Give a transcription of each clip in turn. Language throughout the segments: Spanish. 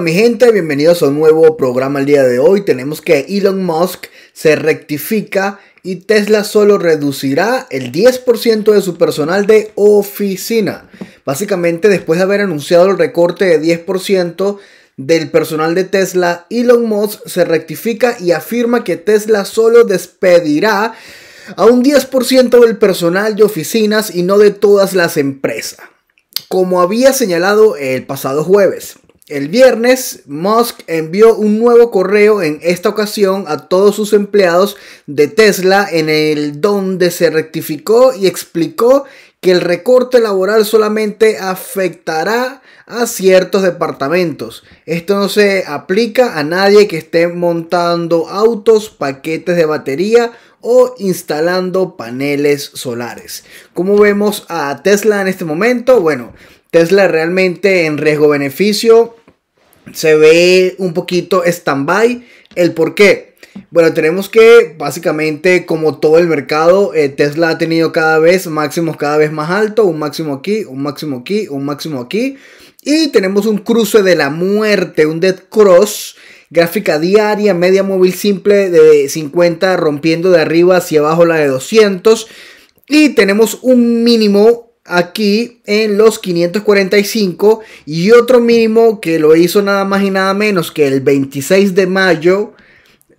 mi gente, bienvenidos a un nuevo programa el día de hoy. Tenemos que Elon Musk se rectifica y Tesla solo reducirá el 10% de su personal de oficina. Básicamente después de haber anunciado el recorte de 10% del personal de Tesla, Elon Musk se rectifica y afirma que Tesla solo despedirá a un 10% del personal de oficinas y no de todas las empresas. Como había señalado el pasado jueves, el viernes, Musk envió un nuevo correo, en esta ocasión a todos sus empleados de Tesla, en el donde se rectificó y explicó que el recorte laboral solamente afectará a ciertos departamentos. Esto no se aplica a nadie que esté montando autos, paquetes de batería o instalando paneles solares. Como vemos a Tesla en este momento? Bueno, Tesla realmente en riesgo-beneficio se ve un poquito stand-by. ¿El por qué? Bueno, tenemos que básicamente como todo el mercado, eh, Tesla ha tenido cada vez máximos cada vez más altos, un máximo aquí, un máximo aquí, un máximo aquí. Y tenemos un cruce de la muerte, un dead cross, gráfica diaria, media móvil simple de 50 rompiendo de arriba hacia abajo la de 200. Y tenemos un mínimo aquí en los 545 y otro mínimo que lo hizo nada más y nada menos que el 26 de mayo,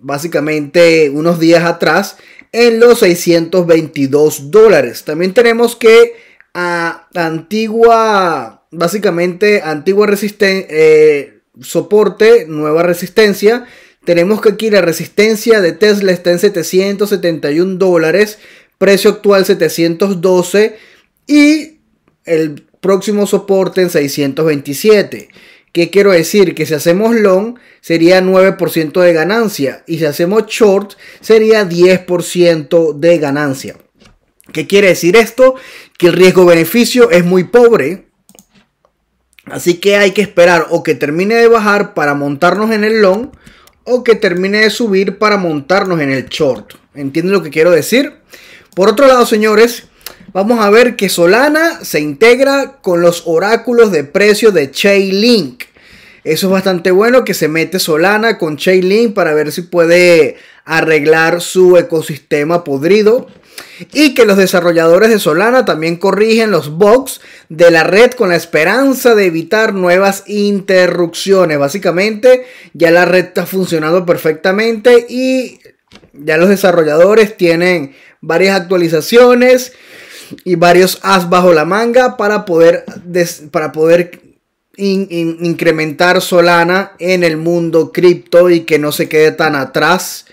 básicamente unos días atrás, en los 622 dólares. También tenemos que a antigua, básicamente antigua resistencia, eh, soporte, nueva resistencia. Tenemos que aquí la resistencia de Tesla está en 771 dólares, precio actual 712 y el próximo soporte en 627. ¿Qué quiero decir? Que si hacemos long sería 9% de ganancia y si hacemos short sería 10% de ganancia. ¿Qué quiere decir esto? Que el riesgo-beneficio es muy pobre. Así que hay que esperar o que termine de bajar para montarnos en el long o que termine de subir para montarnos en el short. ¿Entienden lo que quiero decir? Por otro lado, señores, Vamos a ver que Solana se integra con los oráculos de precio de Chainlink. Eso es bastante bueno que se mete Solana con Chainlink para ver si puede arreglar su ecosistema podrido. Y que los desarrolladores de Solana también corrigen los bugs de la red con la esperanza de evitar nuevas interrupciones. Básicamente ya la red está funcionando perfectamente y ya los desarrolladores tienen varias actualizaciones y varios as bajo la manga para poder, para poder incrementar Solana en el mundo cripto y que no se quede tan atrás.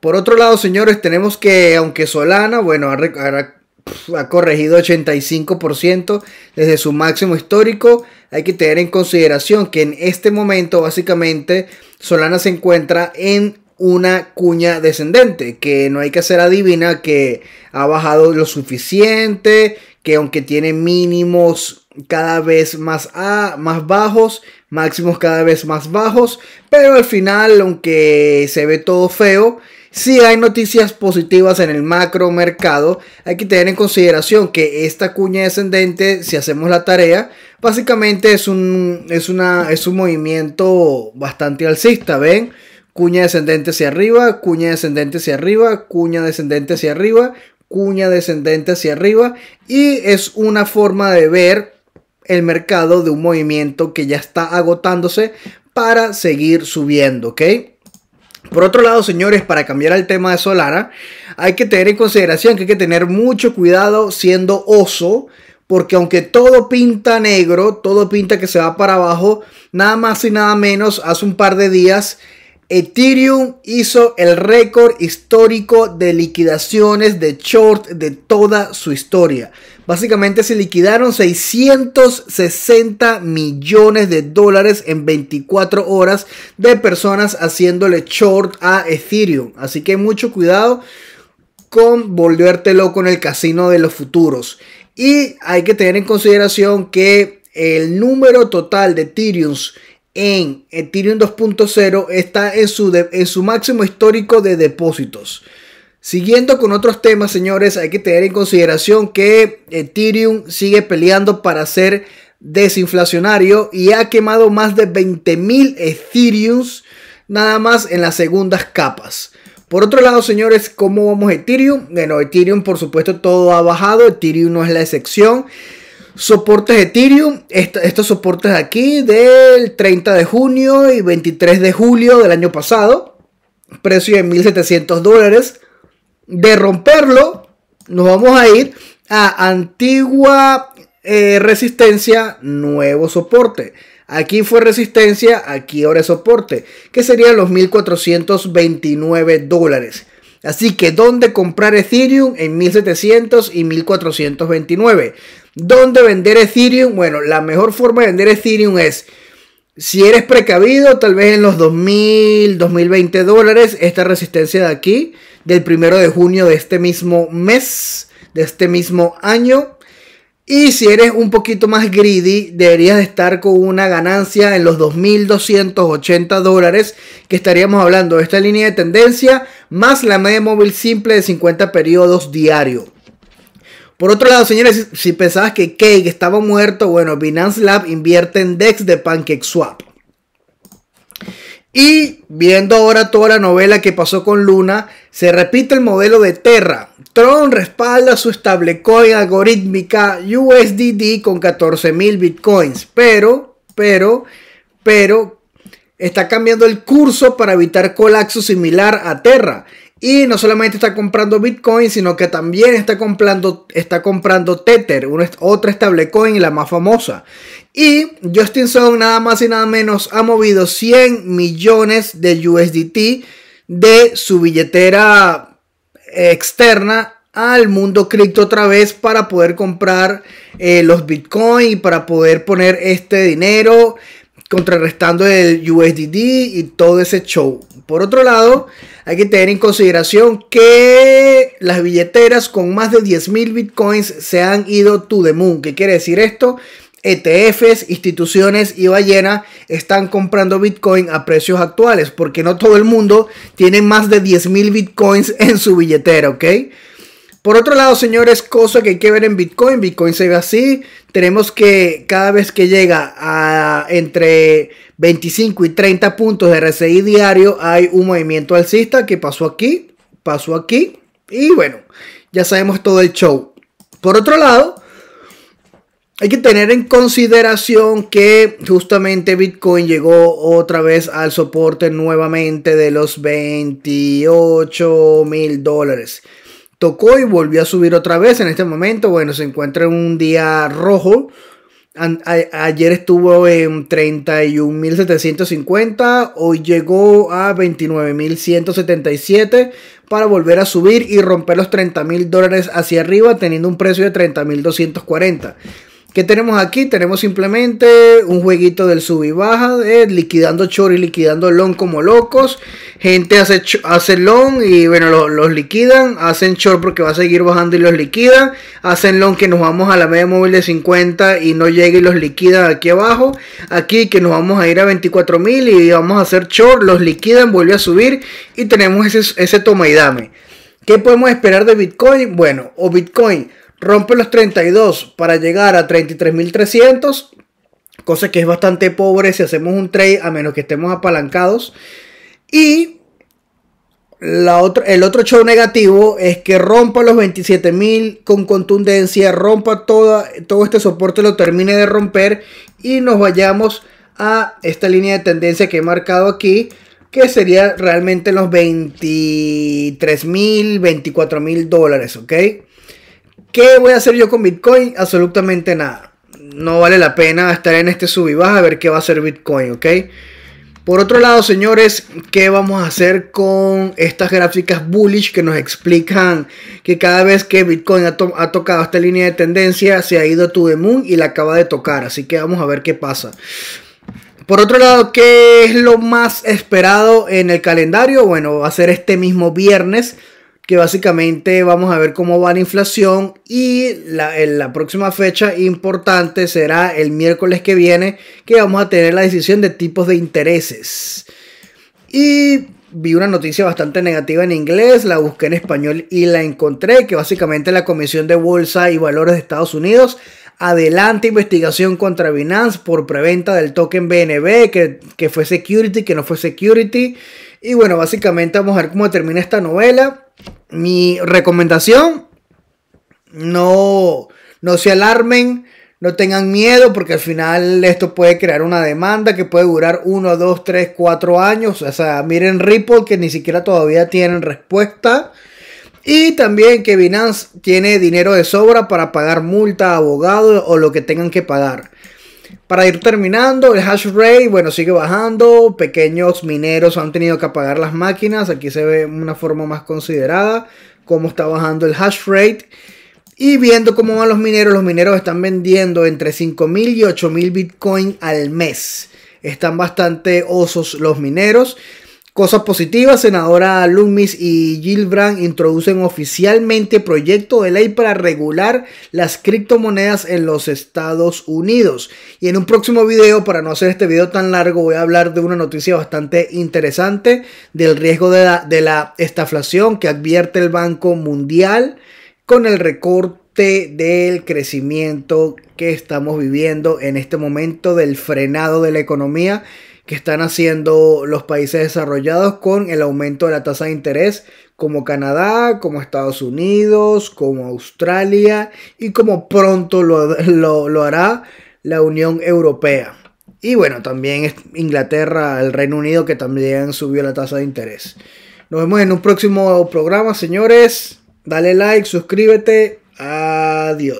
Por otro lado, señores, tenemos que, aunque Solana, bueno, ha corregido 85% desde su máximo histórico, hay que tener en consideración que en este momento, básicamente, Solana se encuentra en una cuña descendente, que no hay que hacer adivina que ha bajado lo suficiente, que aunque tiene mínimos cada vez más, a, más bajos, máximos cada vez más bajos, pero al final, aunque se ve todo feo, si hay noticias positivas en el macro mercado, hay que tener en consideración que esta cuña descendente, si hacemos la tarea, básicamente es un, es una, es un movimiento bastante alcista, ¿ven? cuña descendente hacia arriba, cuña descendente hacia arriba, cuña descendente hacia arriba, cuña descendente hacia arriba y es una forma de ver el mercado de un movimiento que ya está agotándose para seguir subiendo, ¿ok? Por otro lado, señores, para cambiar al tema de Solara, hay que tener en consideración que hay que tener mucho cuidado siendo oso, porque aunque todo pinta negro, todo pinta que se va para abajo, nada más y nada menos, hace un par de días Ethereum hizo el récord histórico de liquidaciones de short de toda su historia. Básicamente se liquidaron 660 millones de dólares en 24 horas de personas haciéndole short a Ethereum. Así que mucho cuidado con volverte loco en el casino de los futuros. Y hay que tener en consideración que el número total de Ethereum's en Ethereum 2.0 está en su, en su máximo histórico de depósitos. Siguiendo con otros temas, señores, hay que tener en consideración que Ethereum sigue peleando para ser desinflacionario y ha quemado más de 20.000 Ethereums nada más en las segundas capas. Por otro lado, señores, ¿cómo vamos Ethereum? Bueno, Ethereum, por supuesto, todo ha bajado. Ethereum no es la excepción. Soportes Ethereum, estos soportes aquí del 30 de junio y 23 de julio del año pasado, precio de 1.700 dólares. De romperlo, nos vamos a ir a antigua eh, resistencia, nuevo soporte. Aquí fue resistencia, aquí ahora es soporte, que serían los 1.429 dólares. Así que, ¿dónde comprar Ethereum en 1.700 y 1.429? ¿Dónde vender Ethereum? Bueno, la mejor forma de vender Ethereum es, si eres precavido, tal vez en los 2.000, 2.020 dólares, esta resistencia de aquí, del primero de junio de este mismo mes, de este mismo año. Y si eres un poquito más greedy, deberías estar con una ganancia en los 2.280 dólares, que estaríamos hablando de esta línea de tendencia, más la media móvil simple de 50 periodos diario. Por otro lado, señores, si pensabas que Cake estaba muerto, bueno, Binance Lab invierte en DEX de PancakeSwap. Y viendo ahora toda la novela que pasó con Luna, se repite el modelo de Terra. Tron respalda su stablecoin algorítmica USDD con 14.000 bitcoins, pero, pero, pero, está cambiando el curso para evitar colapso similar a Terra. Y no solamente está comprando Bitcoin, sino que también está comprando, está comprando Tether, una, otra stablecoin, la más famosa. Y Justin Sun nada más y nada menos ha movido 100 millones de USDT de su billetera externa al mundo cripto otra vez para poder comprar eh, los Bitcoin, y para poder poner este dinero contrarrestando el USDD y todo ese show. Por otro lado, hay que tener en consideración que las billeteras con más de 10.000 bitcoins se han ido to the moon. ¿Qué quiere decir esto? ETFs, instituciones y ballenas están comprando Bitcoin a precios actuales porque no todo el mundo tiene más de 10.000 Bitcoins en su billetera, ¿ok? Por otro lado, señores, cosa que hay que ver en Bitcoin. Bitcoin se ve así. Tenemos que cada vez que llega a entre 25 y 30 puntos de RSI diario, hay un movimiento alcista que pasó aquí, pasó aquí. Y bueno, ya sabemos todo el show. Por otro lado, hay que tener en consideración que justamente Bitcoin llegó otra vez al soporte nuevamente de los 28 mil dólares tocó y volvió a subir otra vez. En este momento, bueno, se encuentra en un día rojo. ayer estuvo en 31.750, hoy llegó a 29.177 para volver a subir y romper los 30.000 dólares hacia arriba teniendo un precio de 30.240. ¿Qué tenemos aquí? Tenemos simplemente un jueguito del sub y baja, de eh, liquidando short y liquidando long como locos. Gente hace, hace long y bueno, los, liquidan. Hacen short porque va a seguir bajando y los liquidan. Hacen long que nos vamos a la media móvil de 50 y no llega y los liquida aquí abajo. Aquí que nos vamos a ir a 24.000 mil y vamos a hacer short, los liquidan, vuelve a subir y tenemos ese, ese toma y dame. ¿Qué podemos esperar de Bitcoin? Bueno, o Bitcoin rompe los 32 para llegar a 33.300, cosa que es bastante pobre si hacemos un trade a menos que estemos apalancados. Y la el otro show negativo es que rompa los 27.000 con contundencia, rompa todo este soporte, lo termine de romper y nos vayamos a esta línea de tendencia que he marcado aquí, que sería realmente los 23.000, 24.000 dólares, ¿ok? ¿Qué voy a hacer yo con Bitcoin? Absolutamente nada. No vale la pena estar en este sub y baja a ver qué va a hacer Bitcoin, ¿ok? Por otro lado, señores, ¿qué vamos a hacer con estas gráficas bullish que nos explican que cada vez que Bitcoin ha, tocado esta línea de tendencia se ha ido to the moon y la acaba de tocar? Así que vamos a ver qué pasa. Por otro lado, ¿qué es lo más esperado en el calendario? Bueno, va a ser este mismo viernes que básicamente vamos a ver cómo va la inflación y la, próxima fecha importante será el miércoles que viene que vamos a tener la decisión de tipos de intereses. Y vi una noticia bastante negativa en inglés, la busqué en español y la encontré, que básicamente la Comisión de Bolsa y Valores de Estados Unidos adelanta investigación contra Binance por preventa del token BNB, que, que fue security, que no fue security. Y bueno, básicamente vamos a ver cómo termina esta novela. Mi recomendación, no, no se alarmen, no tengan miedo, porque al final esto puede crear una demanda que puede durar 1, 2, 3, 4 años. O sea, miren Ripple, que ni siquiera todavía tienen respuesta. Y también que Binance tiene dinero de sobra para pagar multa, abogado o lo que tengan que pagar. Para ir terminando, el hash rate, bueno, sigue bajando. Pequeños mineros han tenido que apagar las máquinas. Aquí se ve una forma más considerada cómo está bajando el hash rate. Y viendo cómo van los mineros, los mineros están vendiendo entre 5.000 y 8.000 Bitcoin al mes. Están bastante osos los mineros. Cosas positivas, senadora Loomis y Gilbrand introducen oficialmente proyecto de ley para regular las criptomonedas en los Estados Unidos. Y en un próximo video, para no hacer este video tan largo, voy a hablar de una noticia bastante interesante del riesgo de la, de la estaflación que advierte el Banco Mundial con el recorte del crecimiento que estamos viviendo en este momento del frenado de la economía que están haciendo los países desarrollados con el aumento de la tasa de interés, como Canadá, como Estados Unidos, como Australia y como pronto lo, hará la Unión Europea. Y bueno, también Inglaterra, el Reino Unido, que también subió la tasa de interés. Nos vemos en un próximo programa, señores. Dale like, suscríbete. Adiós.